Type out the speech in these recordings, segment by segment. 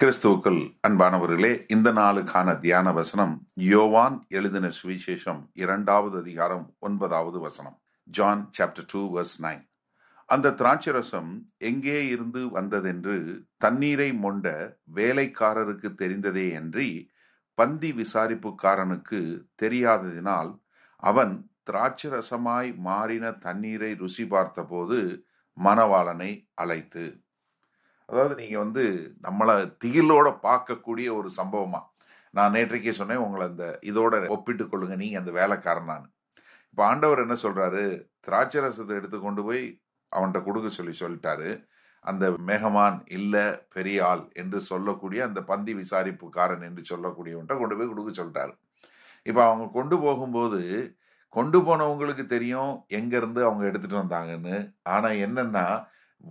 கிறிஸ்துவுக்குள் அன்பானவர்களே இந்த நாளுக்கான தியான வசனம் யோவான் எழுதின சுவிசேஷம் இரண்டாவது அதிகாரம் ஒன்பதாவது வசனம் John chapter two verse nine அந்த திராட்சரசம் எங்கே இருந்து வந்ததென்று தண்ணீரை மொண்ட வேலைக்காரருக்கு தெரிந்ததே அன்றி பந்தி விசாரிப்புக்காரனுக்கு தெரியாததினால் அவன் திராட்சரசமாய் மாறின தண்ணீரை ருசி பார்த்தபோது மணவாளனை அழைத்து அதாவது நீங்கள் வந்து நம்மளை திகிலோட பார்க்கக்கூடிய ஒரு சம்பவமாக நான் நேற்றைக்கே சொன்னேன் உங்களை அந்த இதோட ஒப்பிட்டு கொள்ளுங்க நீங்கள் அந்த வேலைக்காரனானு இப்போ ஆண்டவர் என்ன சொல்கிறாரு திராட்சை ரசத்தை எடுத்து கொண்டு போய் அவன்கிட்ட கொடுக்க சொல்லி சொல்லிட்டாரு அந்த மேகமான் இல்லை பெரிய ஆள் என்று சொல்லக்கூடிய அந்த பந்தி விசாரிப்புக்காரன் என்று சொல்லக்கூடியவன்ட்ட கொண்டு போய் கொடுக்க சொல்லிட்டாரு இப்போ அவங்க கொண்டு போகும்போது கொண்டு போனவங்களுக்கு தெரியும் எங்கேருந்து அவங்க எடுத்துகிட்டு வந்தாங்கன்னு ஆனால் என்னென்னா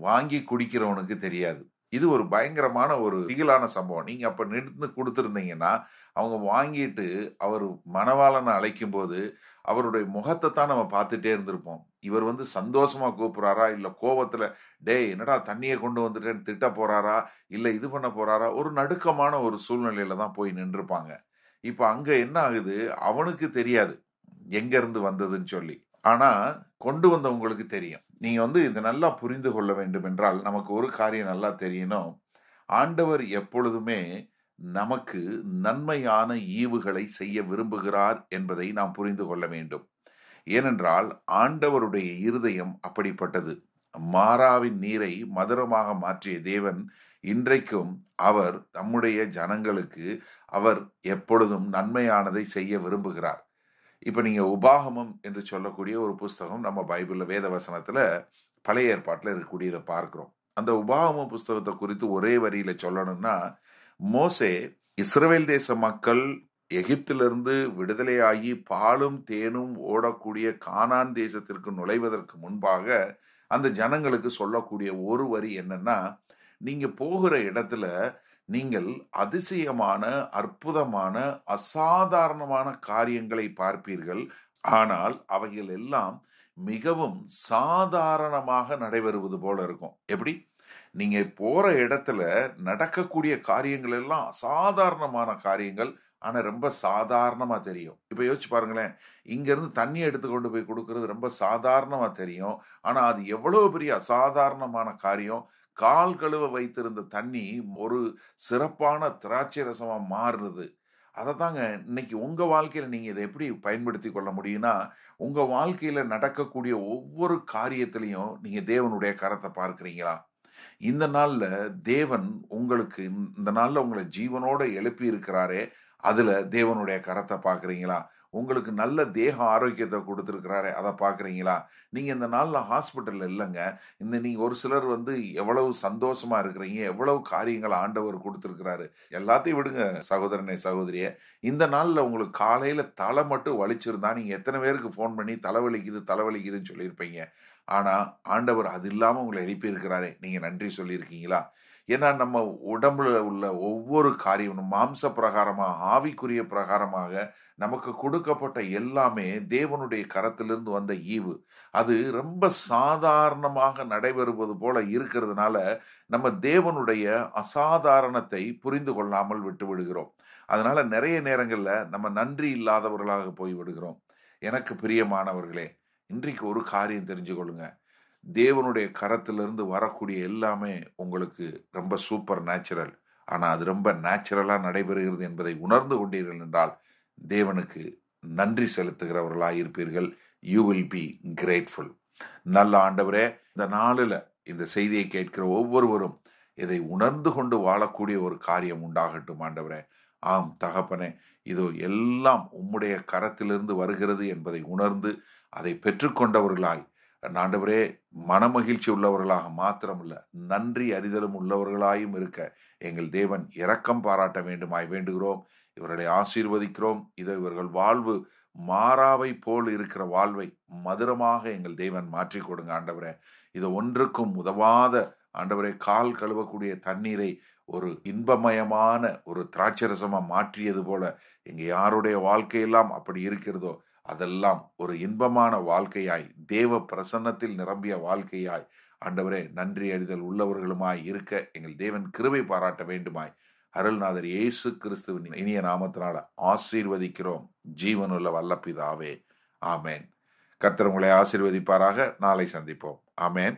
வாங்கி குடிக்கிறவனுக்கு தெரியாது இது ஒரு பயங்கரமான ஒரு திகிலான சம்பவம் நீங்க அப்ப நின்று கொடுத்துருந்தீங்கன்னா அவங்க வாங்கிட்டு அவர் மனவாளனை அழைக்கும் போது அவருடைய முகத்தை தான் நம்ம பார்த்துட்டே இருந்திருப்போம் இவர் வந்து சந்தோஷமா கூப்பிடுறாரா இல்ல கோபத்துல டே என்னடா தண்ணியை கொண்டு வந்துட்டேன்னு திட்ட போறாரா இல்ல இது பண்ண போறாரா ஒரு நடுக்கமான ஒரு சூழ்நிலையில தான் போய் நின்றுப்பாங்க இப்ப அங்க என்ன ஆகுது அவனுக்கு தெரியாது எங்க இருந்து வந்ததுன்னு சொல்லி ஆனால் கொண்டு வந்தவங்களுக்கு தெரியும் நீங்கள் வந்து இதை நல்லா புரிந்து கொள்ள வேண்டும் என்றால் நமக்கு ஒரு காரியம் நல்லா தெரியணும் ஆண்டவர் எப்பொழுதுமே நமக்கு நன்மையான ஈவுகளை செய்ய விரும்புகிறார் என்பதை நாம் புரிந்து கொள்ள வேண்டும் ஏனென்றால் ஆண்டவருடைய இருதயம் அப்படிப்பட்டது மாறாவின் நீரை மதுரமாக மாற்றிய தேவன் இன்றைக்கும் அவர் தம்முடைய ஜனங்களுக்கு அவர் எப்பொழுதும் நன்மையானதை செய்ய விரும்புகிறார் இப்போ நீங்கள் உபாகமம் என்று சொல்லக்கூடிய ஒரு புஸ்தகம் நம்ம பைபிளில் வேத வசனத்தில் பழைய ஏற்பாட்டில் இருக்கக்கூடியதை பார்க்குறோம் அந்த உபாகம புஸ்தகத்தை குறித்து ஒரே வரியில் சொல்லணும்னா மோசே இஸ்ரேல் தேச மக்கள் எகிப்திலிருந்து விடுதலையாகி பாலும் தேனும் ஓடக்கூடிய கானான் தேசத்திற்கு நுழைவதற்கு முன்பாக அந்த ஜனங்களுக்கு சொல்லக்கூடிய ஒரு வரி என்னன்னா நீங்கள் போகிற இடத்துல நீங்கள் அதிசயமான அற்புதமான அசாதாரணமான காரியங்களை பார்ப்பீர்கள் ஆனால் அவைகள் எல்லாம் மிகவும் சாதாரணமாக நடைபெறுவது போல இருக்கும் எப்படி நீங்க போற இடத்துல நடக்கக்கூடிய காரியங்கள் எல்லாம் அசாதாரணமான காரியங்கள் ஆனா ரொம்ப சாதாரணமா தெரியும் இப்ப யோசிச்சு பாருங்களேன் இங்க இருந்து தண்ணி எடுத்து கொண்டு போய் கொடுக்கறது ரொம்ப சாதாரணமா தெரியும் ஆனா அது எவ்வளவு பெரிய அசாதாரணமான காரியம் கால் கழுவ வைத்திருந்த தண்ணி ஒரு சிறப்பான திராட்சை ரசமாக மாறுறது அதை தாங்க இன்னைக்கு உங்கள் வாழ்க்கையில் நீங்கள் இதை எப்படி பயன்படுத்தி கொள்ள முடியும்னா உங்கள் வாழ்க்கையில் நடக்கக்கூடிய ஒவ்வொரு காரியத்திலையும் நீங்கள் தேவனுடைய கரத்தை பார்க்குறீங்களா இந்த நாளில் தேவன் உங்களுக்கு இந்த நாளில் உங்களை ஜீவனோட எழுப்பி இருக்கிறாரே அதில் தேவனுடைய கரத்தை பார்க்குறீங்களா உங்களுக்கு நல்ல தேக ஆரோக்கியத்தை கொடுத்துருக்கிறாரு அதை பார்க்குறீங்களா நீங்கள் இந்த நாளில் ஹாஸ்பிட்டலில் இல்லைங்க இந்த நீங்கள் ஒரு சிலர் வந்து எவ்வளவு சந்தோஷமாக இருக்கிறீங்க எவ்வளவு காரியங்களை ஆண்டவர் கொடுத்துருக்கிறாரு எல்லாத்தையும் விடுங்க சகோதரனை சகோதரியை இந்த நாளில் உங்களுக்கு காலையில் தலை மட்டும் வலிச்சிருந்தா நீங்கள் எத்தனை பேருக்கு ஃபோன் பண்ணி தலைவலிக்குது தலைவலிக்குதுன்னு சொல்லியிருப்பீங்க ஆனால் ஆண்டவர் அது இல்லாமல் உங்களை எழுப்பியிருக்கிறாரே நீங்கள் நன்றி சொல்லியிருக்கீங்களா ஏன்னா நம்ம உடம்புல உள்ள ஒவ்வொரு காரியம் மாம்ச பிரகாரமாக ஆவிக்குரிய பிரகாரமாக நமக்கு கொடுக்கப்பட்ட எல்லாமே தேவனுடைய கரத்திலிருந்து வந்த ஈவு அது ரொம்ப சாதாரணமாக நடைபெறுவது போல இருக்கிறதுனால நம்ம தேவனுடைய அசாதாரணத்தை புரிந்து கொள்ளாமல் விட்டு விடுகிறோம் அதனால நிறைய நேரங்களில் நம்ம நன்றி இல்லாதவர்களாக போய் விடுகிறோம் எனக்கு பிரியமானவர்களே இன்றைக்கு ஒரு காரியம் தெரிஞ்சு கொள்ளுங்க தேவனுடைய கரத்திலிருந்து வரக்கூடிய எல்லாமே உங்களுக்கு ரொம்ப சூப்பர் நேச்சுரல் ஆனால் அது ரொம்ப நேச்சுரலாக நடைபெறுகிறது என்பதை உணர்ந்து கொண்டீர்கள் என்றால் தேவனுக்கு நன்றி செலுத்துகிறவர்களாக இருப்பீர்கள் யூ வில் பி கிரேட்ஃபுல் நல்ல ஆண்டவரே இந்த நாளில் இந்த செய்தியை கேட்கிற ஒவ்வொருவரும் இதை உணர்ந்து கொண்டு வாழக்கூடிய ஒரு காரியம் உண்டாகட்டும் ஆண்டவரே ஆம் தகப்பனே இதோ எல்லாம் உம்முடைய கரத்திலிருந்து வருகிறது என்பதை உணர்ந்து அதை பெற்றுக்கொண்டவர்களாய் ஆண்டவரே மனமகிழ்ச்சி உள்ளவர்களாக மாத்திரமல்ல நன்றி அறிதலும் உள்ளவர்களாயும் இருக்க எங்கள் தேவன் இரக்கம் பாராட்ட வேண்டுமாய் வேண்டுகிறோம் இவர்களை ஆசீர்வதிக்கிறோம் இது இவர்கள் வாழ்வு மாறாவை போல் இருக்கிற வாழ்வை மதுரமாக எங்கள் தேவன் மாற்றி கொடுங்க ஆண்டவரே இது ஒன்றுக்கும் உதவாத ஆண்டவரே கால் கழுவக்கூடிய தண்ணீரை ஒரு இன்பமயமான ஒரு திராட்சரசமாக மாற்றியது போல எங்கள் யாருடைய வாழ்க்கையெல்லாம் அப்படி இருக்கிறதோ அதெல்லாம் ஒரு இன்பமான வாழ்க்கையாய் தேவ பிரசன்னத்தில் நிரம்பிய வாழ்க்கையாய் ஆண்டவரே நன்றி அறிதல் உள்ளவர்களுமாய் இருக்க எங்கள் தேவன் கிருபை பாராட்ட வேண்டுமாய் அருள்நாதர் இயேசு கிறிஸ்துவின் இனிய நாமத்தினால ஆசீர்வதிக்கிறோம் ஜீவனுள்ள வல்லப்பிதாவே ஆமேன் கர்த்தர் ஆசீர்வதிப்பாராக நாளை சந்திப்போம் ஆமேன்